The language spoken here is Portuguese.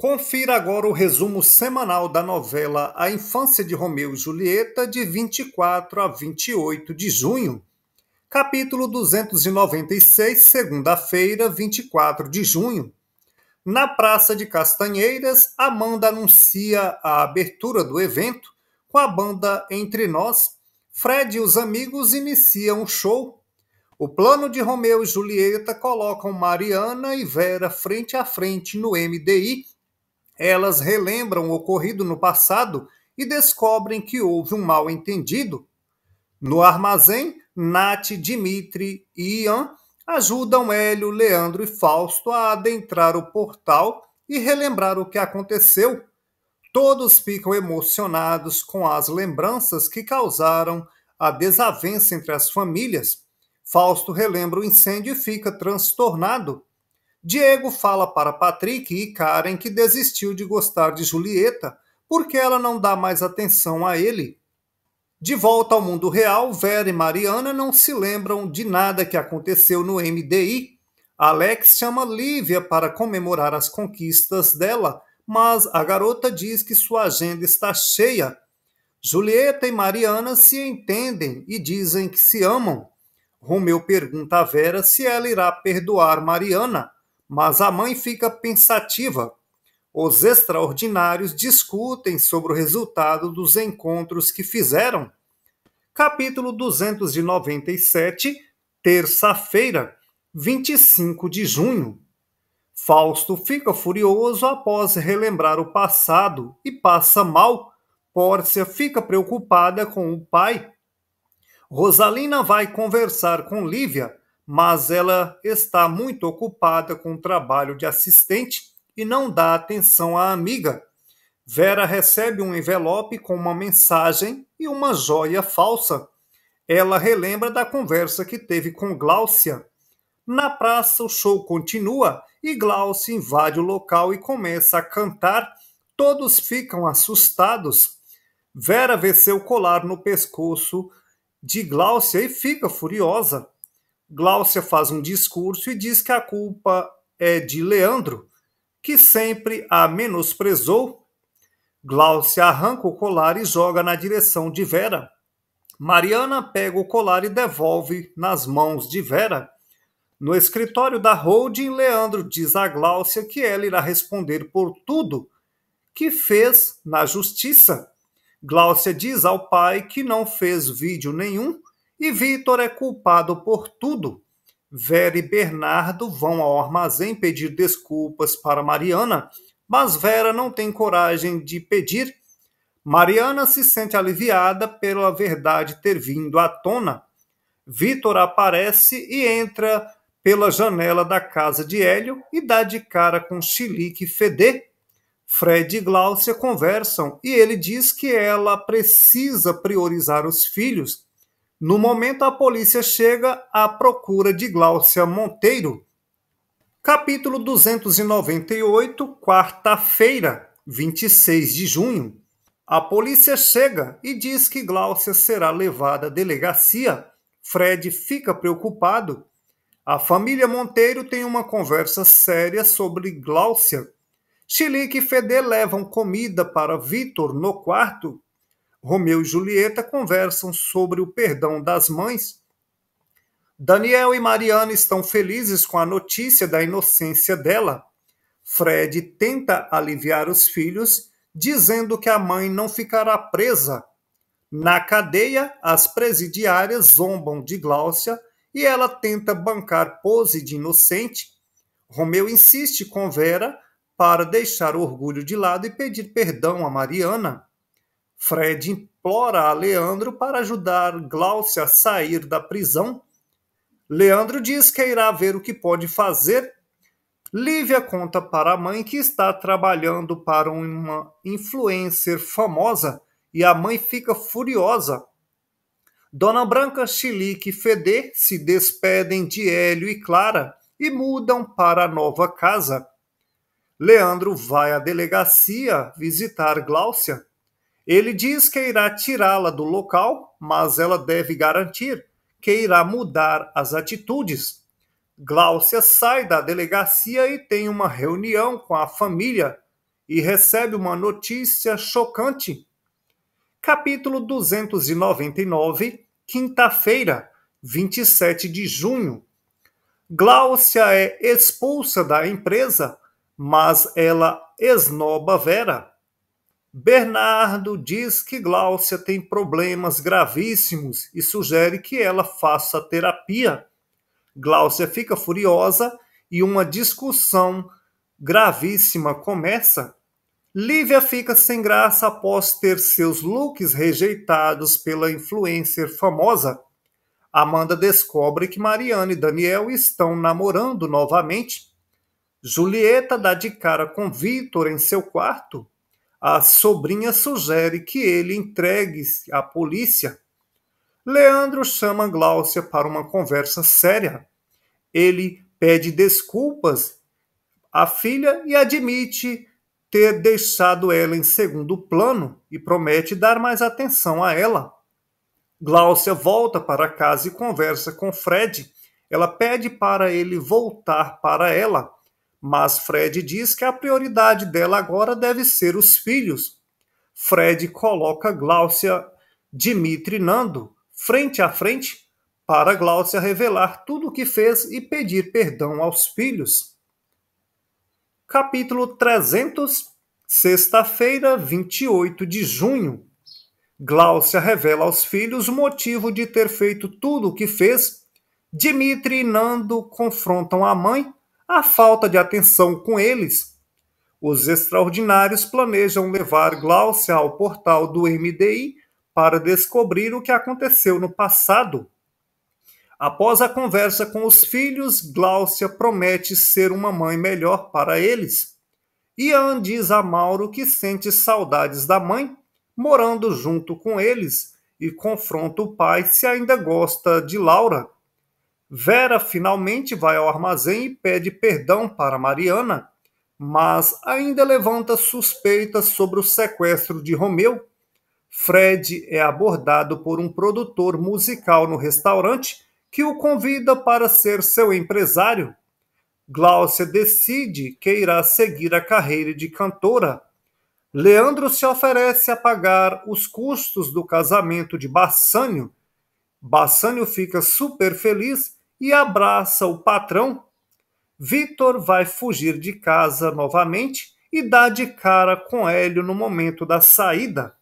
Confira agora o resumo semanal da novela A Infância de Romeu e Julieta, de 24 a 28 de junho. Capítulo 296, segunda-feira, 24 de junho. Na Praça de Castanheiras, Amanda anuncia a abertura do evento com a banda Entre Nós. Fred e os amigos iniciam o show o plano de Romeu e Julieta colocam Mariana e Vera frente a frente no MDI elas relembram o ocorrido no passado e descobrem que houve um mal-entendido. No armazém, Nath, Dimitri e Ian ajudam Hélio, Leandro e Fausto a adentrar o portal e relembrar o que aconteceu. Todos ficam emocionados com as lembranças que causaram a desavença entre as famílias. Fausto relembra o incêndio e fica transtornado. Diego fala para Patrick e Karen que desistiu de gostar de Julieta porque ela não dá mais atenção a ele. De volta ao mundo real, Vera e Mariana não se lembram de nada que aconteceu no MDI. Alex chama Lívia para comemorar as conquistas dela, mas a garota diz que sua agenda está cheia. Julieta e Mariana se entendem e dizem que se amam. Romeu pergunta a Vera se ela irá perdoar Mariana mas a mãe fica pensativa. Os extraordinários discutem sobre o resultado dos encontros que fizeram. Capítulo 297, terça-feira, 25 de junho. Fausto fica furioso após relembrar o passado e passa mal. Pórcia fica preocupada com o pai. Rosalina vai conversar com Lívia mas ela está muito ocupada com o trabalho de assistente e não dá atenção à amiga. Vera recebe um envelope com uma mensagem e uma joia falsa. Ela relembra da conversa que teve com Gláucia. Na praça, o show continua e Glaucia invade o local e começa a cantar. Todos ficam assustados. Vera vê seu colar no pescoço de Glaucia e fica furiosa. Gláucia faz um discurso e diz que a culpa é de Leandro, que sempre a menosprezou. Gláucia arranca o colar e joga na direção de Vera. Mariana pega o colar e devolve nas mãos de Vera. No escritório da holding, Leandro diz a Gláucia que ela irá responder por tudo que fez na justiça. Gláucia diz ao pai que não fez vídeo nenhum e Vitor é culpado por tudo. Vera e Bernardo vão ao armazém pedir desculpas para Mariana, mas Vera não tem coragem de pedir. Mariana se sente aliviada pela verdade ter vindo à tona. Vitor aparece e entra pela janela da casa de Hélio e dá de cara com Chilique Fedê. Fred e Glaucia conversam e ele diz que ela precisa priorizar os filhos no momento, a polícia chega à procura de Gláucia Monteiro. Capítulo 298, quarta-feira, 26 de junho. A polícia chega e diz que Gláucia será levada à delegacia. Fred fica preocupado. A família Monteiro tem uma conversa séria sobre Gláucia. Chilique e Fedê levam comida para Vitor no quarto Romeu e Julieta conversam sobre o perdão das mães. Daniel e Mariana estão felizes com a notícia da inocência dela. Fred tenta aliviar os filhos, dizendo que a mãe não ficará presa. Na cadeia, as presidiárias zombam de Gláucia e ela tenta bancar pose de inocente. Romeu insiste com Vera para deixar o orgulho de lado e pedir perdão a Mariana. Fred implora a Leandro para ajudar Glaucia a sair da prisão. Leandro diz que irá ver o que pode fazer. Lívia conta para a mãe que está trabalhando para uma influencer famosa e a mãe fica furiosa. Dona Branca, Chilique e Fedê se despedem de Hélio e Clara e mudam para a nova casa. Leandro vai à delegacia visitar Gláucia ele diz que irá tirá-la do local, mas ela deve garantir que irá mudar as atitudes. Glaucia sai da delegacia e tem uma reunião com a família e recebe uma notícia chocante. Capítulo 299, quinta-feira, 27 de junho. Glaucia é expulsa da empresa, mas ela esnoba Vera. Bernardo diz que Gláucia tem problemas gravíssimos e sugere que ela faça terapia. Gláucia fica furiosa e uma discussão gravíssima começa. Lívia fica sem graça após ter seus looks rejeitados pela influencer famosa. Amanda descobre que Mariana e Daniel estão namorando novamente. Julieta dá de cara com Vitor em seu quarto a sobrinha sugere que ele entregue-se à polícia. Leandro chama Gláucia para uma conversa séria. Ele pede desculpas à filha e admite ter deixado ela em segundo plano e promete dar mais atenção a ela. Gláucia volta para casa e conversa com Fred. Ela pede para ele voltar para ela mas Fred diz que a prioridade dela agora deve ser os filhos. Fred coloca Gláucia, Dimitri e Nando frente a frente para Gláucia revelar tudo o que fez e pedir perdão aos filhos. Capítulo 300, sexta-feira, 28 de junho. Gláucia revela aos filhos o motivo de ter feito tudo o que fez. Dimitri e Nando confrontam a mãe a falta de atenção com eles. Os extraordinários planejam levar Glaucia ao portal do MDI para descobrir o que aconteceu no passado. Após a conversa com os filhos, Glaucia promete ser uma mãe melhor para eles. Ian diz a Mauro que sente saudades da mãe, morando junto com eles, e confronta o pai se ainda gosta de Laura. Vera finalmente vai ao armazém e pede perdão para Mariana, mas ainda levanta suspeitas sobre o sequestro de Romeu. Fred é abordado por um produtor musical no restaurante que o convida para ser seu empresário. Glaucia decide que irá seguir a carreira de cantora. Leandro se oferece a pagar os custos do casamento de Bassânio. Bassânio fica super feliz e abraça o patrão, Vitor vai fugir de casa novamente e dá de cara com Hélio no momento da saída.